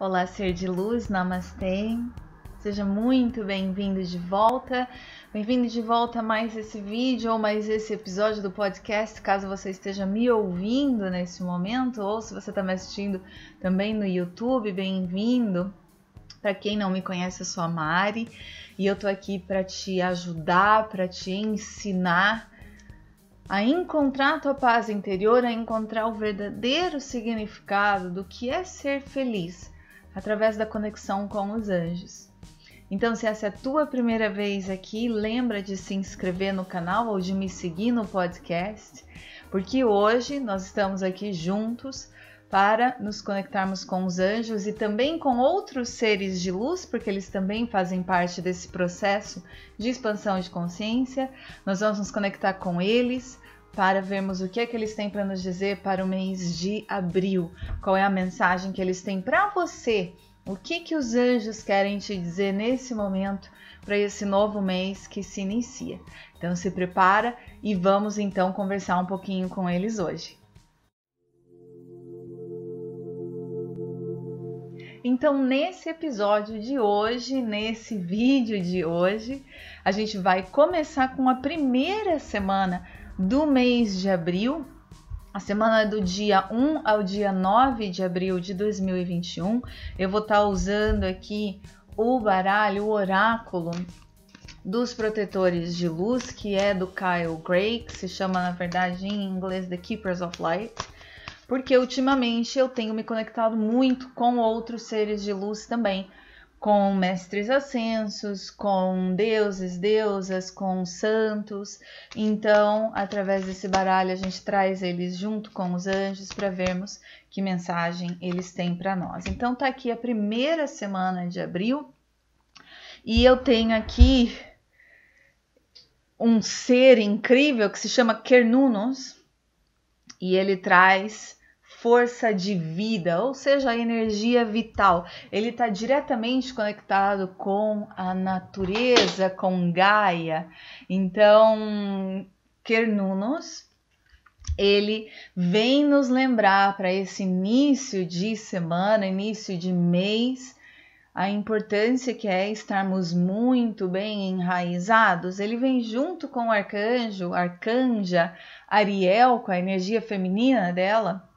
Olá, ser de luz, namastê. Seja muito bem-vindo de volta. Bem-vindo de volta a mais esse vídeo ou mais esse episódio do podcast, caso você esteja me ouvindo nesse momento ou se você está me assistindo também no YouTube, bem-vindo. Para quem não me conhece, eu sou a Mari e eu estou aqui para te ajudar, para te ensinar a encontrar a tua paz interior, a encontrar o verdadeiro significado do que é ser feliz através da conexão com os anjos. Então, se essa é a tua primeira vez aqui, lembra de se inscrever no canal ou de me seguir no podcast, porque hoje nós estamos aqui juntos para nos conectarmos com os anjos e também com outros seres de luz, porque eles também fazem parte desse processo de expansão de consciência. Nós vamos nos conectar com eles, para vermos o que, é que eles têm para nos dizer para o mês de abril. Qual é a mensagem que eles têm para você? O que, que os anjos querem te dizer nesse momento para esse novo mês que se inicia? Então se prepara e vamos então conversar um pouquinho com eles hoje. Então, nesse episódio de hoje, nesse vídeo de hoje, a gente vai começar com a primeira semana do mês de abril, a semana do dia 1 ao dia 9 de abril de 2021, eu vou estar tá usando aqui o baralho, o oráculo dos protetores de luz, que é do Kyle Gray, que se chama na verdade em inglês The Keepers of Light, porque ultimamente eu tenho me conectado muito com outros seres de luz também com mestres ascensos, com deuses, deusas, com santos. Então, através desse baralho, a gente traz eles junto com os anjos para vermos que mensagem eles têm para nós. Então, tá aqui a primeira semana de abril e eu tenho aqui um ser incrível que se chama Kernunos e ele traz força de vida, ou seja, a energia vital. Ele está diretamente conectado com a natureza, com Gaia. Então, Kernunos, ele vem nos lembrar para esse início de semana, início de mês, a importância que é estarmos muito bem enraizados. Ele vem junto com o arcanjo, arcanja, Ariel, com a energia feminina dela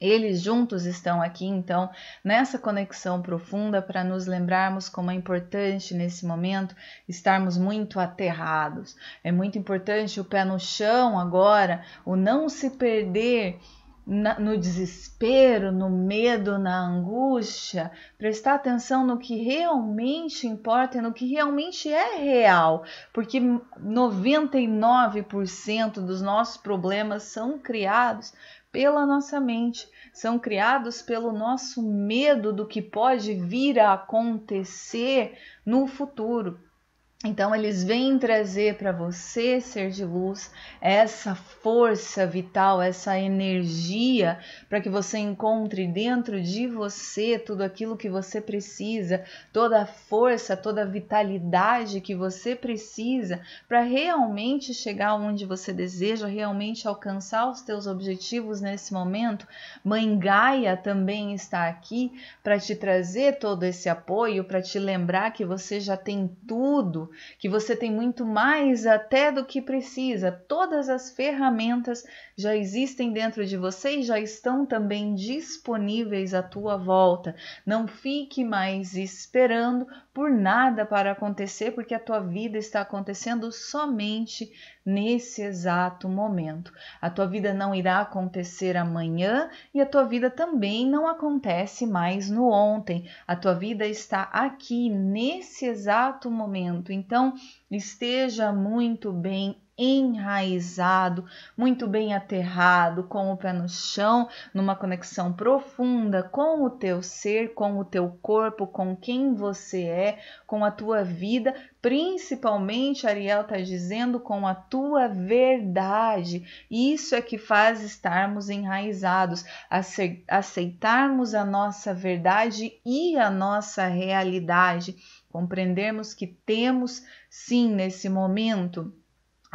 eles juntos estão aqui, então, nessa conexão profunda para nos lembrarmos como é importante nesse momento estarmos muito aterrados. É muito importante o pé no chão agora, o não se perder na, no desespero, no medo, na angústia, prestar atenção no que realmente importa e no que realmente é real, porque 99% dos nossos problemas são criados pela nossa mente, são criados pelo nosso medo do que pode vir a acontecer no futuro. Então, eles vêm trazer para você, ser de luz, essa força vital, essa energia, para que você encontre dentro de você tudo aquilo que você precisa, toda a força, toda a vitalidade que você precisa para realmente chegar onde você deseja, realmente alcançar os teus objetivos nesse momento. Mãe Gaia também está aqui para te trazer todo esse apoio, para te lembrar que você já tem tudo que você tem muito mais até do que precisa. Todas as ferramentas já existem dentro de você e já estão também disponíveis à tua volta. Não fique mais esperando por nada para acontecer, porque a tua vida está acontecendo somente nesse exato momento. A tua vida não irá acontecer amanhã e a tua vida também não acontece mais no ontem. A tua vida está aqui nesse exato momento. Então, esteja muito bem enraizado, muito bem aterrado, com o pé no chão, numa conexão profunda com o teu ser, com o teu corpo, com quem você é, com a tua vida, principalmente Ariel está dizendo com a tua verdade. Isso é que faz estarmos enraizados, aceitarmos a nossa verdade e a nossa realidade, compreendermos que temos sim nesse momento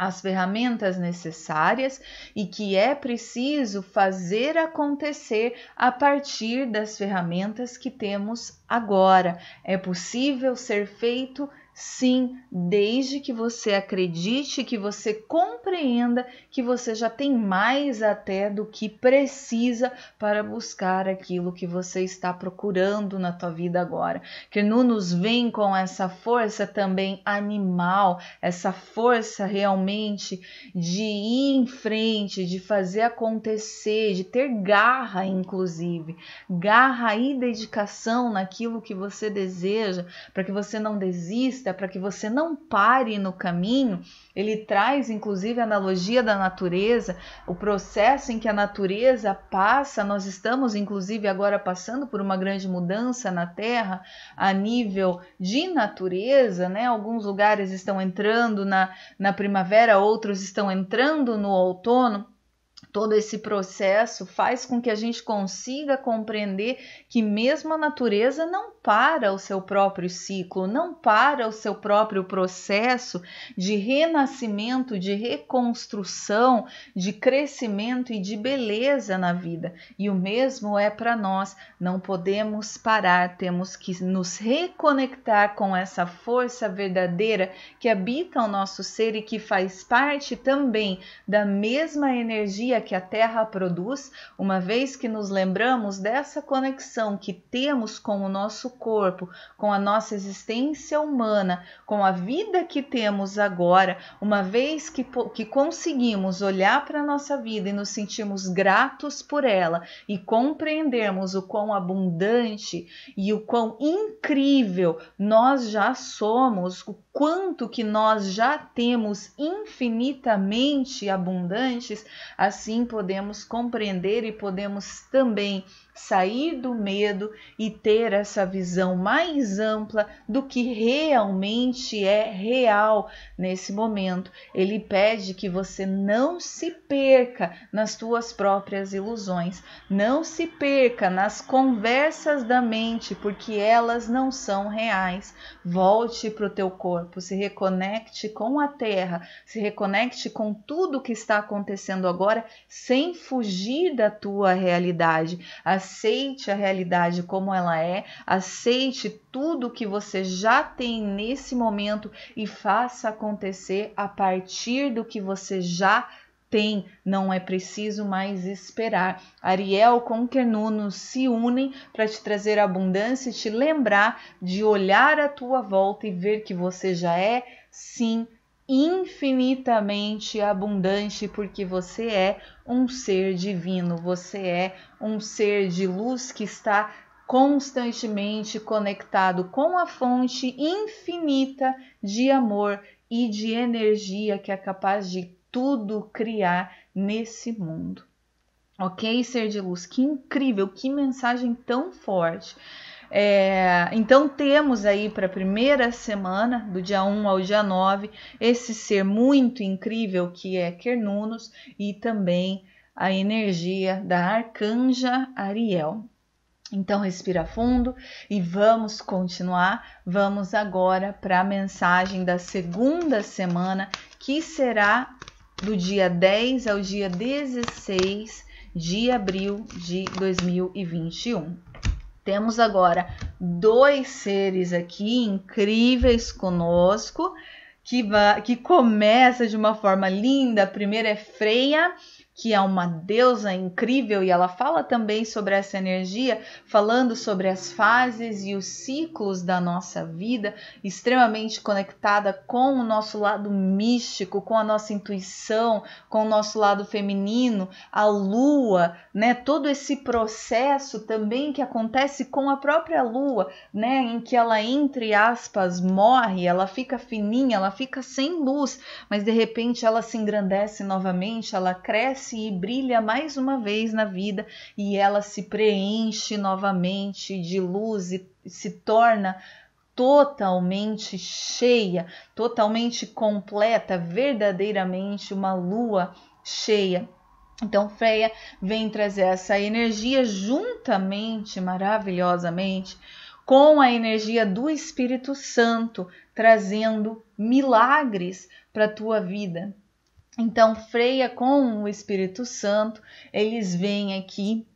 as ferramentas necessárias e que é preciso fazer acontecer a partir das ferramentas que temos agora. É possível ser feito Sim, desde que você acredite, que você compreenda que você já tem mais até do que precisa para buscar aquilo que você está procurando na tua vida agora. Que não nos vem com essa força também animal, essa força realmente de ir em frente, de fazer acontecer, de ter garra, inclusive, garra e dedicação naquilo que você deseja, para que você não desista vista para que você não pare no caminho, ele traz inclusive a analogia da natureza, o processo em que a natureza passa. Nós estamos inclusive agora passando por uma grande mudança na Terra a nível de natureza, né? Alguns lugares estão entrando na, na primavera, outros estão entrando no outono todo esse processo faz com que a gente consiga compreender que mesmo a natureza não para o seu próprio ciclo, não para o seu próprio processo de renascimento, de reconstrução, de crescimento e de beleza na vida. E o mesmo é para nós, não podemos parar, temos que nos reconectar com essa força verdadeira que habita o nosso ser e que faz parte também da mesma energia que a terra produz, uma vez que nos lembramos dessa conexão que temos com o nosso corpo, com a nossa existência humana, com a vida que temos agora, uma vez que, que conseguimos olhar para a nossa vida e nos sentimos gratos por ela e compreendermos o quão abundante e o quão incrível nós já somos, o quanto que nós já temos infinitamente abundantes, assim Assim podemos compreender e podemos também sair do medo e ter essa visão mais ampla do que realmente é real nesse momento. Ele pede que você não se perca nas suas próprias ilusões, não se perca nas conversas da mente, porque elas não são reais. Volte para o teu corpo, se reconecte com a terra, se reconecte com tudo que está acontecendo agora, sem fugir da tua realidade. Assim aceite a realidade como ela é, aceite tudo que você já tem nesse momento e faça acontecer a partir do que você já tem, não é preciso mais esperar. Ariel com Kernuno se unem para te trazer abundância e te lembrar de olhar à tua volta e ver que você já é sim infinitamente abundante, porque você é um ser divino, você é um ser de luz que está constantemente conectado com a fonte infinita de amor e de energia que é capaz de tudo criar nesse mundo. Ok, ser de luz, que incrível, que mensagem tão forte. É, então temos aí para a primeira semana, do dia 1 ao dia 9, esse ser muito incrível que é Kernunos e também a energia da Arcanja Ariel. Então respira fundo e vamos continuar. Vamos agora para a mensagem da segunda semana, que será do dia 10 ao dia 16 de abril de 2021. Temos agora dois seres aqui incríveis conosco, que, que começa de uma forma linda. A primeira é Freia que é uma deusa incrível e ela fala também sobre essa energia, falando sobre as fases e os ciclos da nossa vida, extremamente conectada com o nosso lado místico, com a nossa intuição, com o nosso lado feminino, a lua, né? Todo esse processo também que acontece com a própria lua, né, em que ela entre aspas morre, ela fica fininha, ela fica sem luz, mas de repente ela se engrandece novamente, ela cresce renasce e brilha mais uma vez na vida e ela se preenche novamente de luz e se torna totalmente cheia, totalmente completa, verdadeiramente uma lua cheia. Então Freia vem trazer essa energia juntamente, maravilhosamente, com a energia do Espírito Santo, trazendo milagres para a tua vida, então, Freia com o Espírito Santo, eles vêm aqui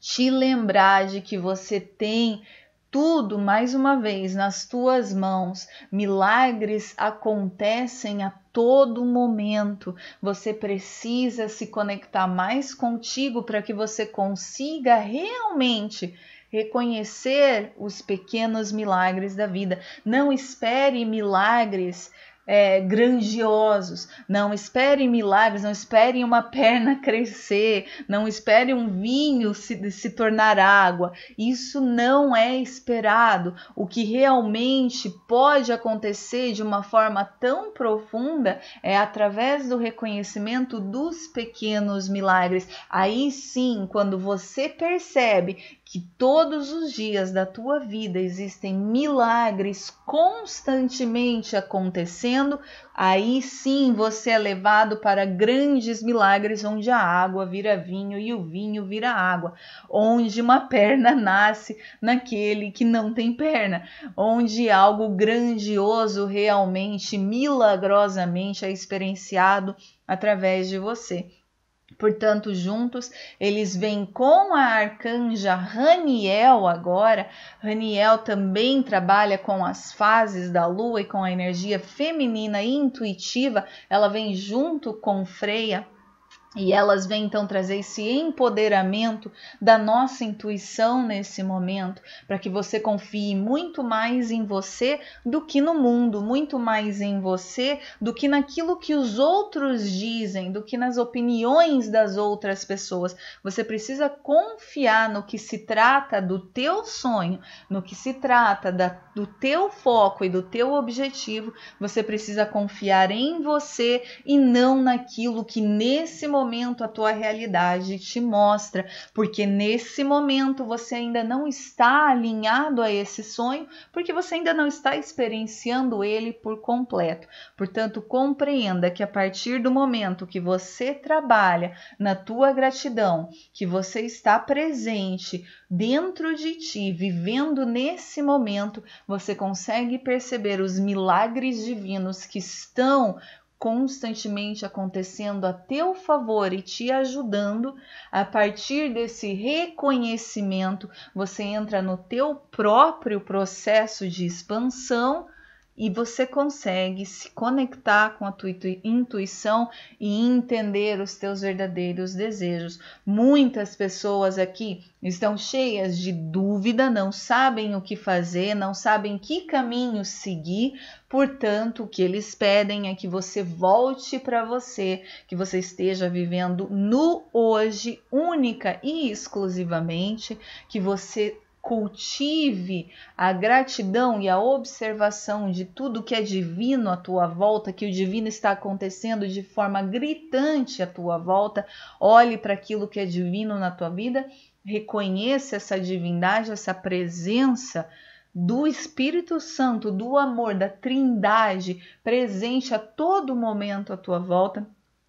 te lembrar de que você tem tudo mais uma vez nas tuas mãos. Milagres acontecem a todo momento. Você precisa se conectar mais contigo para que você consiga realmente reconhecer os pequenos milagres da vida. Não espere milagres é, grandiosos. Não esperem milagres, não esperem uma perna crescer, não esperem um vinho se, se tornar água. Isso não é esperado. O que realmente pode acontecer de uma forma tão profunda é através do reconhecimento dos pequenos milagres. Aí sim, quando você percebe que todos os dias da tua vida existem milagres constantemente acontecendo, aí sim você é levado para grandes milagres onde a água vira vinho e o vinho vira água, onde uma perna nasce naquele que não tem perna, onde algo grandioso realmente, milagrosamente é experienciado através de você. Portanto, juntos eles vêm com a arcanja Raniel agora. Raniel também trabalha com as fases da lua e com a energia feminina intuitiva. Ela vem junto com Freia e elas vêm então trazer esse empoderamento da nossa intuição nesse momento, para que você confie muito mais em você do que no mundo, muito mais em você do que naquilo que os outros dizem, do que nas opiniões das outras pessoas. Você precisa confiar no que se trata do teu sonho, no que se trata da, do teu foco e do teu objetivo. Você precisa confiar em você e não naquilo que nesse momento momento a tua realidade te mostra, porque nesse momento você ainda não está alinhado a esse sonho, porque você ainda não está experienciando ele por completo. Portanto, compreenda que a partir do momento que você trabalha na tua gratidão, que você está presente dentro de ti, vivendo nesse momento, você consegue perceber os milagres divinos que estão constantemente acontecendo a teu favor e te ajudando, a partir desse reconhecimento, você entra no teu próprio processo de expansão e você consegue se conectar com a tua intuição e entender os teus verdadeiros desejos. Muitas pessoas aqui estão cheias de dúvida, não sabem o que fazer, não sabem que caminho seguir, portanto, o que eles pedem é que você volte para você, que você esteja vivendo no hoje, única e exclusivamente, que você cultive a gratidão e a observação de tudo que é divino à tua volta, que o divino está acontecendo de forma gritante à tua volta. Olhe para aquilo que é divino na tua vida, reconheça essa divindade, essa presença do Espírito Santo, do amor, da Trindade presente a todo momento à tua volta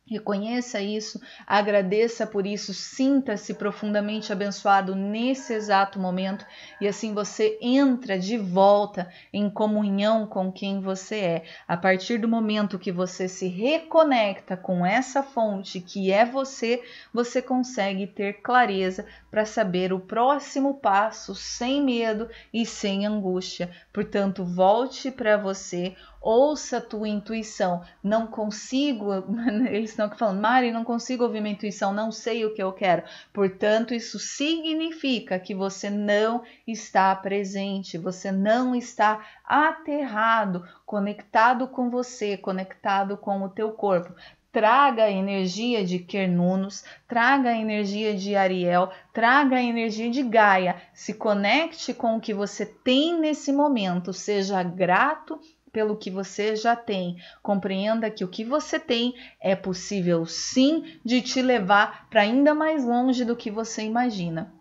Reconheça isso, agradeça por isso, sinta-se profundamente abençoado nesse exato momento e assim você entra de volta em comunhão com quem você é. A partir do momento que você se reconecta com essa fonte que é você, você consegue ter clareza para saber o próximo passo sem medo e sem angústia. Portanto, volte para você ouça a tua intuição. Não consigo, eles estão aqui falando, Mari, não consigo ouvir minha intuição, não sei o que eu quero. Portanto, isso significa que você não está presente, você não está aterrado, conectado com você, conectado com o teu corpo traga a energia de Quernunos, traga a energia de Ariel, traga a energia de Gaia. Se conecte com o que você tem nesse momento, seja grato pelo que você já tem. Compreenda que o que você tem é possível sim de te levar para ainda mais longe do que você imagina.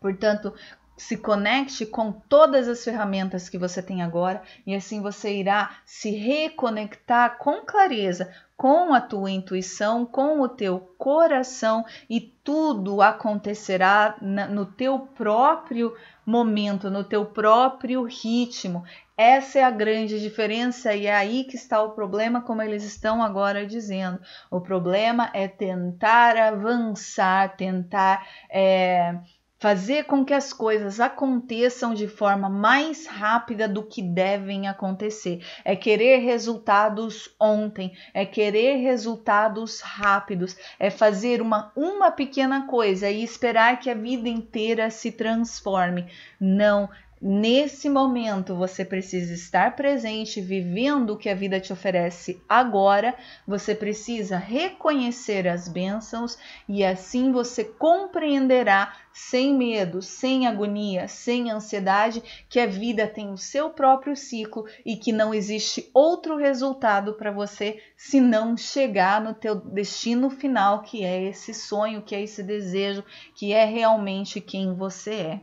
Portanto, se conecte com todas as ferramentas que você tem agora e assim você irá se reconectar com clareza com a tua intuição, com o teu coração e tudo acontecerá no teu próprio momento, no teu próprio ritmo. Essa é a grande diferença e é aí que está o problema, como eles estão agora dizendo. O problema é tentar avançar, tentar. É fazer com que as coisas aconteçam de forma mais rápida do que devem acontecer, é querer resultados ontem, é querer resultados rápidos, é fazer uma, uma pequena coisa e esperar que a vida inteira se transforme. Não, Nesse momento você precisa estar presente, vivendo o que a vida te oferece agora. Você precisa reconhecer as bênçãos e assim você compreenderá, sem medo, sem agonia, sem ansiedade, que a vida tem o seu próprio ciclo e que não existe outro resultado para você se não chegar no teu destino final, que é esse sonho, que é esse desejo, que é realmente quem você é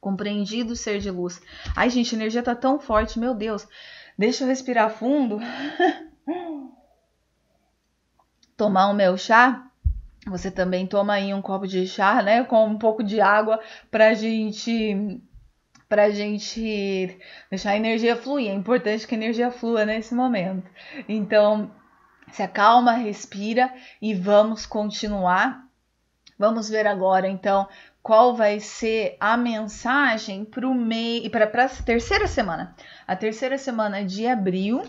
compreendido ser de luz. Ai, gente, a energia tá tão forte, meu Deus. Deixa eu respirar fundo. Tomar o meu chá. Você também toma aí um copo de chá, né, com um pouco de água pra gente pra gente deixar a energia fluir. É importante que a energia flua nesse momento. Então, se acalma, respira e vamos continuar. Vamos ver agora, então, qual vai ser a mensagem para o e para a terceira semana. A terceira semana de abril,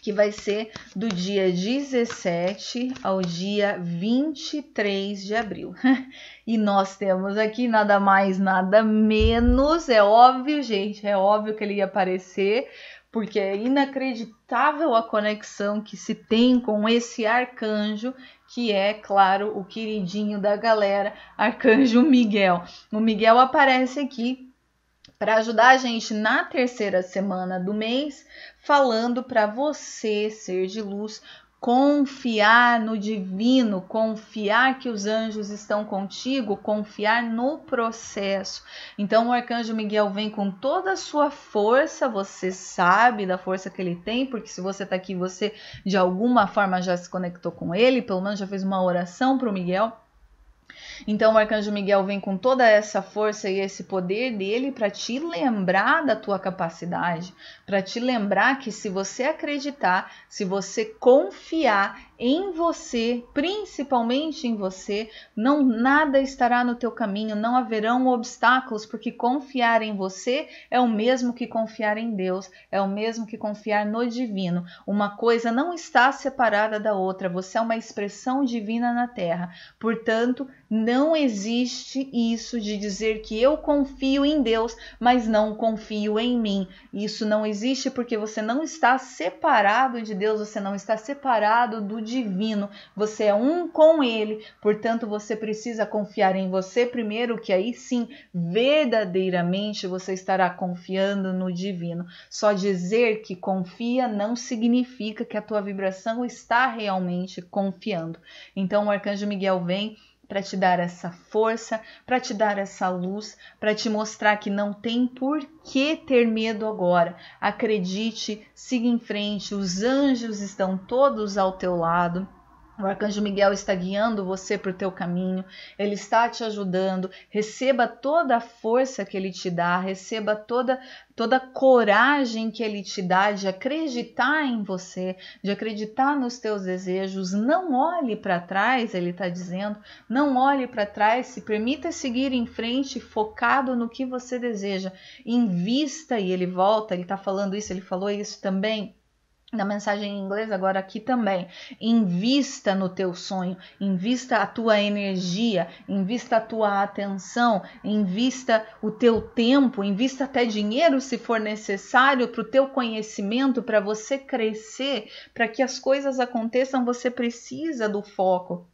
que vai ser do dia 17 ao dia 23 de abril. e nós temos aqui nada mais, nada menos. É óbvio, gente, é óbvio que ele ia aparecer, porque é inacreditável a conexão que se tem com esse arcanjo que é, claro, o queridinho da galera, Arcanjo Miguel. O Miguel aparece aqui para ajudar a gente na terceira semana do mês, falando para você ser de luz confiar no divino, confiar que os anjos estão contigo, confiar no processo. Então o arcanjo Miguel vem com toda a sua força, você sabe da força que ele tem, porque se você está aqui, você de alguma forma já se conectou com ele, pelo menos já fez uma oração para o Miguel. Então o arcanjo Miguel vem com toda essa força e esse poder dele para te lembrar da tua capacidade, para te lembrar que se você acreditar, se você confiar, em você, principalmente em você, não nada estará no teu caminho, não haverão obstáculos, porque confiar em você é o mesmo que confiar em Deus, é o mesmo que confiar no divino. Uma coisa não está separada da outra, você é uma expressão divina na terra. Portanto, não existe isso de dizer que eu confio em Deus, mas não confio em mim. Isso não existe porque você não está separado de Deus, você não está separado do divino, você é um com ele, portanto você precisa confiar em você primeiro, que aí sim, verdadeiramente você estará confiando no divino. Só dizer que confia não significa que a tua vibração está realmente confiando. Então o arcanjo Miguel vem para te dar essa força, para te dar essa luz, para te mostrar que não tem por que ter medo agora. Acredite, siga em frente, os anjos estão todos ao teu lado o arcanjo Miguel está guiando você para o teu caminho, ele está te ajudando. Receba toda a força que ele te dá, receba toda toda a coragem que ele te dá de acreditar em você, de acreditar nos teus desejos. Não olhe para trás, ele está dizendo. Não olhe para trás, se permita seguir em frente, focado no que você deseja. Invista e ele volta. Ele está falando isso, ele falou isso também na mensagem em inglês agora aqui também. Invista no teu sonho, invista a tua energia, invista a tua atenção, invista o teu tempo, invista até dinheiro se for necessário para o teu conhecimento, para você crescer, para que as coisas aconteçam, você precisa do foco.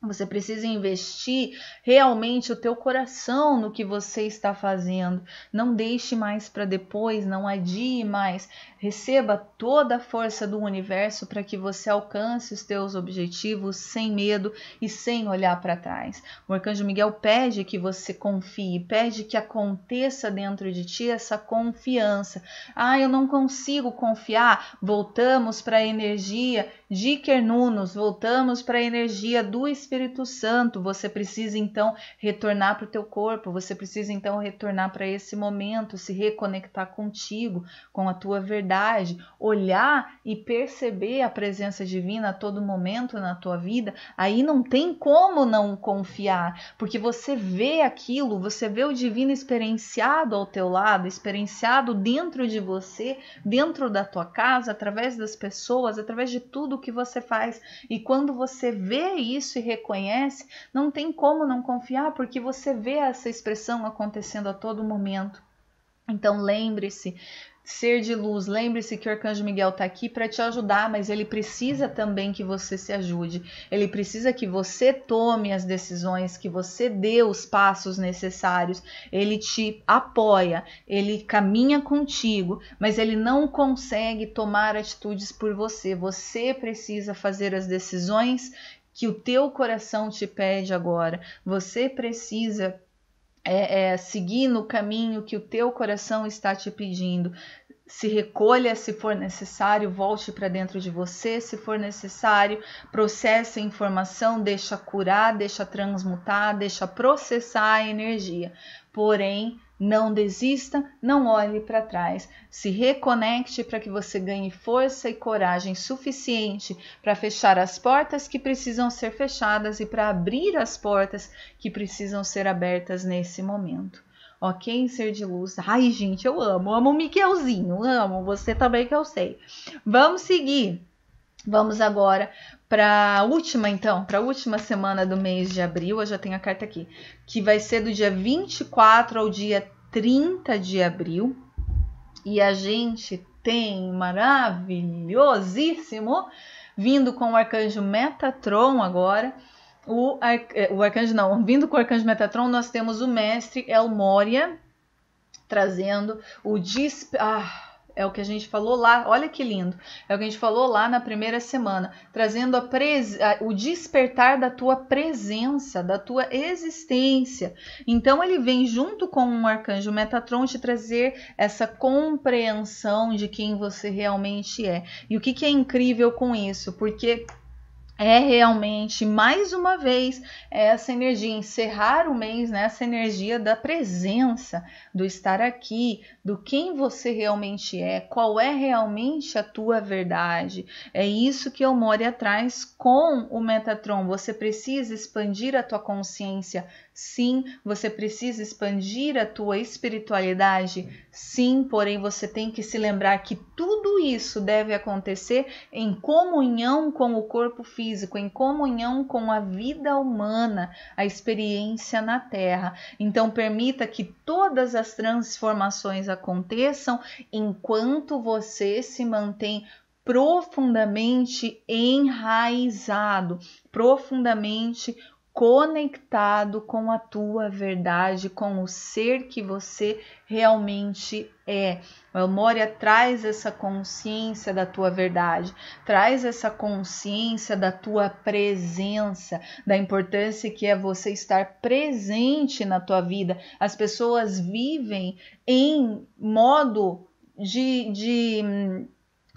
Você precisa investir realmente o teu coração no que você está fazendo. Não deixe mais para depois, não adie mais. Receba toda a força do universo para que você alcance os teus objetivos sem medo e sem olhar para trás. O arcanjo Miguel pede que você confie, pede que aconteça dentro de ti essa confiança. Ah, eu não consigo confiar. Voltamos para a energia de Kernunos, voltamos para a energia do espírito Espírito Santo, você precisa então retornar para o teu corpo, você precisa então retornar para esse momento, se reconectar contigo, com a tua verdade, olhar e perceber a presença divina a todo momento na tua vida. Aí não tem como não confiar, porque você vê aquilo, você vê o divino experienciado ao teu lado, experienciado dentro de você, dentro da tua casa, através das pessoas, através de tudo que você faz. E quando você vê isso e reconhece, não tem como não confiar, porque você vê essa expressão acontecendo a todo momento. Então lembre-se, ser de luz, lembre-se que o Arcanjo Miguel está aqui para te ajudar, mas ele precisa também que você se ajude. Ele precisa que você tome as decisões, que você dê os passos necessários. Ele te apoia, ele caminha contigo, mas ele não consegue tomar atitudes por você. Você precisa fazer as decisões que o teu coração te pede agora. Você precisa é, é, seguir no caminho que o teu coração está te pedindo. Se recolha se for necessário, volte para dentro de você se for necessário, processe a informação, deixa curar, deixa transmutar, deixa processar a energia. Porém, não desista, não olhe para trás. Se reconecte para que você ganhe força e coragem suficiente para fechar as portas que precisam ser fechadas e para abrir as portas que precisam ser abertas nesse momento. Ok, ser de luz. Ai, gente, eu amo, amo o Miquelzinho, amo você também que eu sei. Vamos seguir. Vamos agora para a última, então, para a última semana do mês de abril. Eu já tenho a carta aqui, que vai ser do dia 24 ao dia 30 de abril. E a gente tem maravilhosíssimo vindo com o arcanjo Metatron agora. O, ar, é, o arcanjo não, vindo com o arcanjo Metatron, nós temos o mestre Moria trazendo o disp. Ah, é o que a gente falou lá, olha que lindo. É o que a gente falou lá na primeira semana, trazendo a pres... o despertar da tua presença, da tua existência. Então ele vem junto com um arcanjo Metatron te trazer essa compreensão de quem você realmente é. E o que, que é incrível com isso? Porque é realmente mais uma vez é essa energia encerrar o mês, né? Essa energia da presença, do estar aqui, do quem você realmente é, qual é realmente a tua verdade. É isso que o Moria atrás com o Metatron. Você precisa expandir a tua consciência Sim, você precisa expandir a tua espiritualidade. Sim, porém você tem que se lembrar que tudo isso deve acontecer em comunhão com o corpo físico, em comunhão com a vida humana, a experiência na terra. Então permita que todas as transformações aconteçam enquanto você se mantém profundamente enraizado, profundamente conectado com a tua verdade, com o ser que você realmente é. A memória é, traz essa consciência da tua verdade, traz essa consciência da tua presença, da importância que é você estar presente na tua vida. As pessoas vivem em modo de, de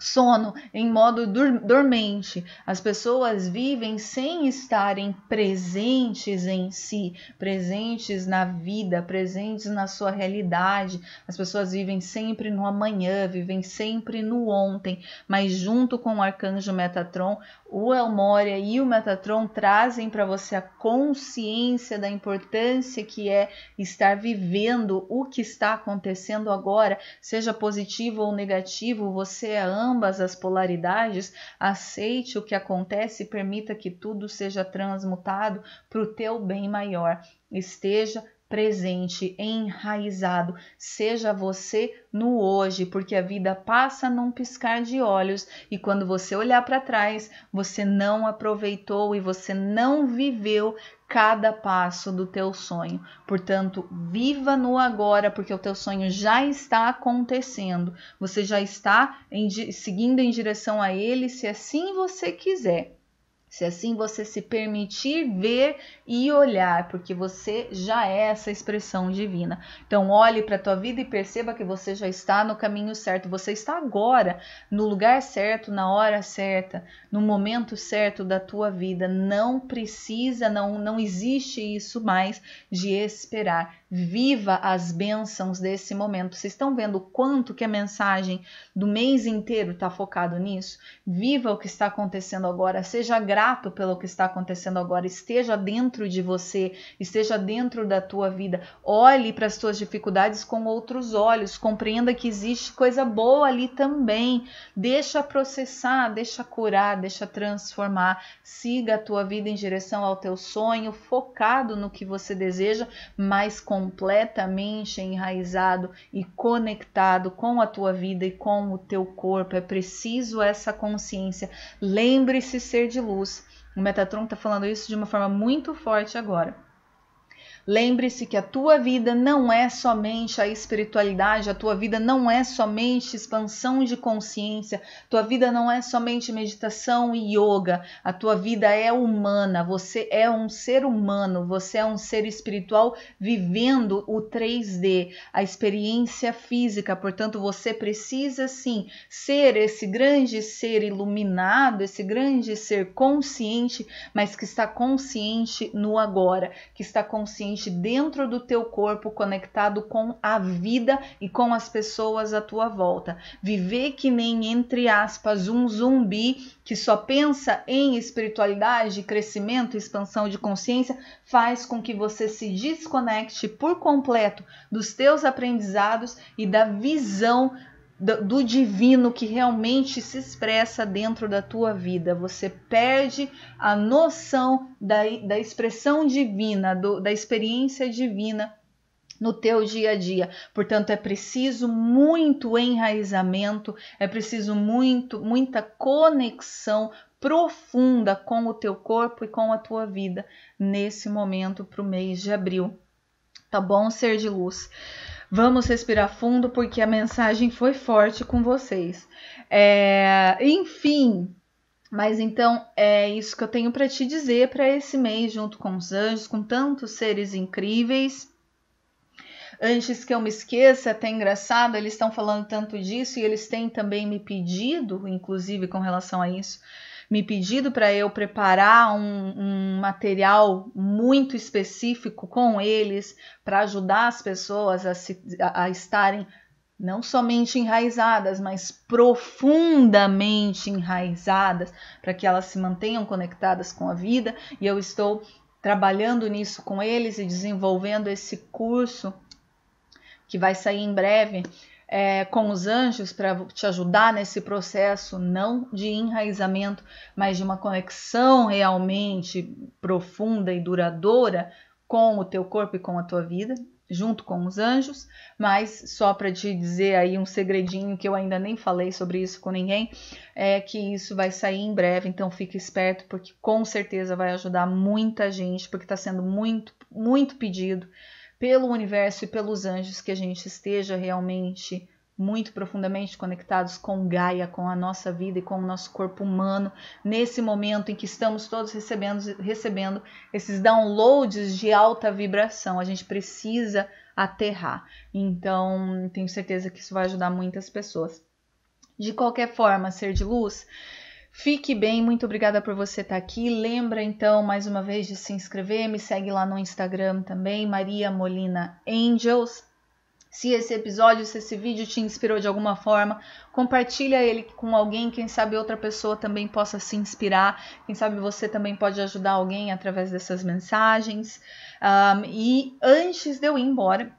sono, em modo dormente. As pessoas vivem sem estarem presentes em si, presentes na vida, presentes na sua realidade. As pessoas vivem sempre no amanhã, vivem sempre no ontem, mas junto com o arcanjo Metatron, o Elmoria e o Metatron trazem para você a consciência da importância que é estar vivendo o que está acontecendo agora, seja positivo ou negativo, você é ambas as polaridades, aceite o que acontece e permita que tudo seja transmutado para o teu bem maior. Esteja presente, enraizado. Seja você no hoje, porque a vida passa num piscar de olhos e quando você olhar para trás, você não aproveitou e você não viveu cada passo do teu sonho. Portanto, viva no agora, porque o teu sonho já está acontecendo. Você já está em, seguindo em direção a ele, se assim você quiser. Se assim você se permitir ver e olhar, porque você já é essa expressão divina. Então olhe para a tua vida e perceba que você já está no caminho certo, você está agora no lugar certo, na hora certa, no momento certo da tua vida. Não precisa, não não existe isso mais de esperar. Viva as bênçãos desse momento. Vocês estão vendo o quanto que a mensagem do mês inteiro está focado nisso? Viva o que está acontecendo agora. Seja grato pelo que está acontecendo agora. Esteja dentro de você, esteja dentro da tua vida. Olhe para as tuas dificuldades com outros olhos. Compreenda que existe coisa boa ali também. Deixa processar, deixa curar, deixa transformar. Siga a tua vida em direção ao teu sonho, focado no que você deseja, mas com completamente enraizado e conectado com a tua vida e com o teu corpo. É preciso essa consciência. Lembre-se ser de luz. O Metatron está falando isso de uma forma muito forte agora. Lembre-se que a tua vida não é somente a espiritualidade, a tua vida não é somente expansão de consciência, tua vida não é somente meditação e yoga, a tua vida é humana, você é um ser humano, você é um ser espiritual vivendo o 3D, a experiência física, portanto você precisa sim ser esse grande ser iluminado, esse grande ser consciente, mas que está consciente no agora, que está consciente consciente dentro do teu corpo, conectado com a vida e com as pessoas à tua volta. Viver que nem, entre aspas, um zumbi que só pensa em espiritualidade, crescimento, expansão de consciência, faz com que você se desconecte por completo dos teus aprendizados e da visão do, do divino que realmente se expressa dentro da tua vida. Você perde a noção da, da expressão divina, do, da experiência divina no teu dia a dia. Portanto, é preciso muito enraizamento, é preciso muito, muita conexão profunda com o teu corpo e com a tua vida nesse momento para o mês de abril. Tá bom, ser de luz? Vamos respirar fundo porque a mensagem foi forte com vocês. É, enfim, mas então é isso que eu tenho para te dizer para esse mês, junto com os anjos, com tantos seres incríveis. Antes que eu me esqueça, é até engraçado, eles estão falando tanto disso e eles têm também me pedido, inclusive com relação a isso, me pedido para eu preparar um, um, material muito específico com eles para ajudar as pessoas a, se, a, a estarem não somente enraizadas, mas profundamente enraizadas, para que elas se mantenham conectadas com a vida. E eu estou trabalhando nisso com eles e desenvolvendo esse curso que vai sair em breve é, com os anjos para te ajudar nesse processo, não de enraizamento, mas de uma conexão realmente profunda e duradoura com o teu corpo e com a tua vida, junto com os anjos. Mas só para te dizer aí um segredinho que eu ainda nem falei sobre isso com ninguém, é que isso vai sair em breve, então fica esperto, porque com certeza vai ajudar muita gente, porque está sendo muito, muito pedido pelo universo e pelos anjos que a gente esteja realmente muito profundamente conectados com Gaia, com a nossa vida e com o nosso corpo humano, nesse momento em que estamos todos recebendo, recebendo esses downloads de alta vibração. A gente precisa aterrar. Então, tenho certeza que isso vai ajudar muitas pessoas. De qualquer forma, ser de luz Fique bem, muito obrigada por você estar aqui. Lembra então mais uma vez de se inscrever, me segue lá no Instagram também, Maria Molina Angels. Se esse episódio, se esse vídeo te inspirou de alguma forma, compartilha ele com alguém, quem sabe outra pessoa também possa se inspirar, quem sabe você também pode ajudar alguém através dessas mensagens. Um, e antes de eu ir embora,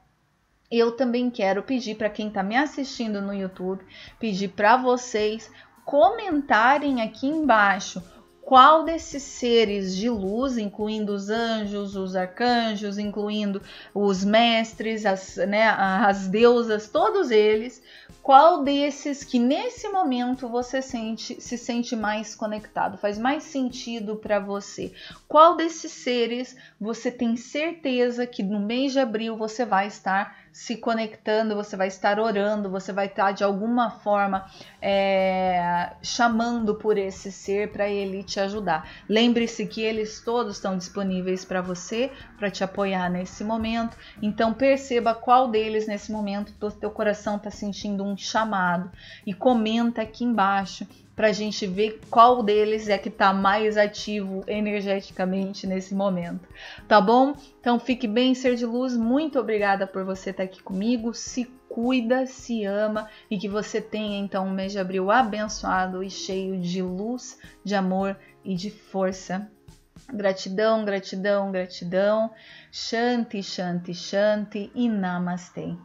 eu também quero pedir para quem está me assistindo no YouTube, pedir para vocês comentarem aqui embaixo qual desses seres de luz, incluindo os anjos, os arcanjos, incluindo os mestres, as, né, as deusas, todos eles, qual desses que nesse momento você sente, se sente mais conectado, faz mais sentido para você? Qual desses seres você tem certeza que no mês de abril você vai estar se conectando, você vai estar orando, você vai estar de alguma forma é, chamando por esse ser para ele te ajudar. Lembre-se que eles todos estão disponíveis para você, para te apoiar nesse momento. Então perceba qual deles nesse momento teu coração está sentindo um chamado e comenta aqui embaixo para a gente ver qual deles é que está mais ativo energeticamente nesse momento, tá bom? Então fique bem, ser de luz, muito obrigada por você estar tá aqui comigo, se cuida, se ama e que você tenha então um mês de abril abençoado e cheio de luz, de amor e de força. Gratidão, gratidão, gratidão. Shanti, shanti, shanti e namastê.